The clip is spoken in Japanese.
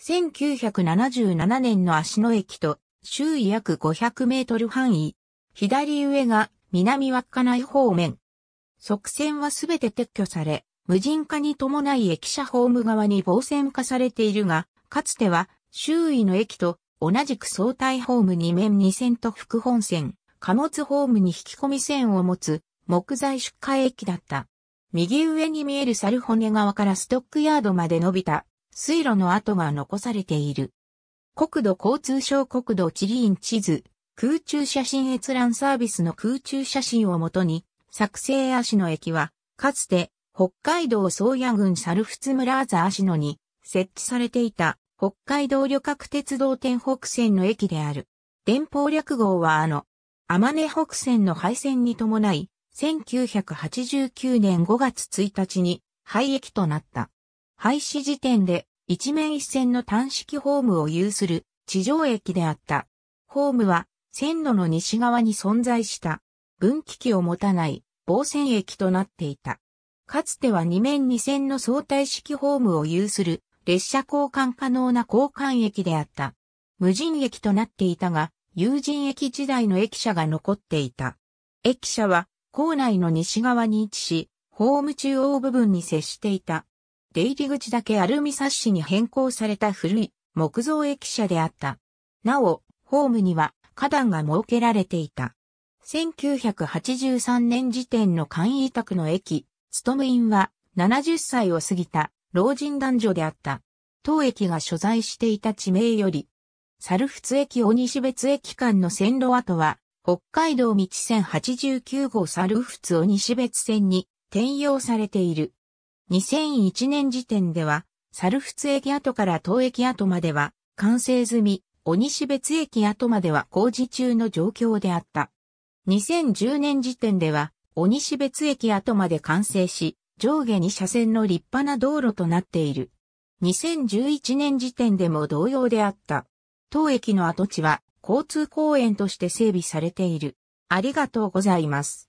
1977年の足野駅と周囲約500メートル範囲。左上が南稚内方面。側線はすべて撤去され、無人化に伴い駅舎ホーム側に防線化されているが、かつては周囲の駅と同じく相対ホーム2面2線と副本線、貨物ホームに引き込み線を持つ木材出荷駅だった。右上に見える猿骨側からストックヤードまで伸びた水路の跡が残されている。国土交通省国土地理院地図、空中写真閲覧サービスの空中写真をもとに、作成足野駅は、かつて、北海道宗谷郡猿ツ村麻足野に設置されていた北海道旅客鉄道天北線の駅である。電報略号はあの、天根北線の廃線に伴い、1989年5月1日に廃駅となった。廃止時点で一面一線の単式ホームを有する地上駅であった。ホームは線路の西側に存在した分岐器を持たない防線駅となっていた。かつては二面二線の相対式ホームを有する列車交換可能な交換駅であった。無人駅となっていたが、有人駅時代の駅舎が残っていた。駅舎は校内の西側に位置し、ホーム中央部分に接していた。出入り口だけアルミサッシに変更された古い木造駅舎であった。なお、ホームには花壇が設けられていた。1983年時点の簡易委託の駅、ストムインは70歳を過ぎた老人男女であった。当駅が所在していた地名より、猿ツ駅大西別駅間の線路跡は、北海道道線89号猿ツ大西別線に転用されている。2001年時点では、猿仏駅跡から東駅跡までは完成済み、鬼西別駅跡までは工事中の状況であった。2010年時点では、鬼西別駅跡まで完成し、上下に車線の立派な道路となっている。2011年時点でも同様であった。当駅の跡地は交通公園として整備されている。ありがとうございます。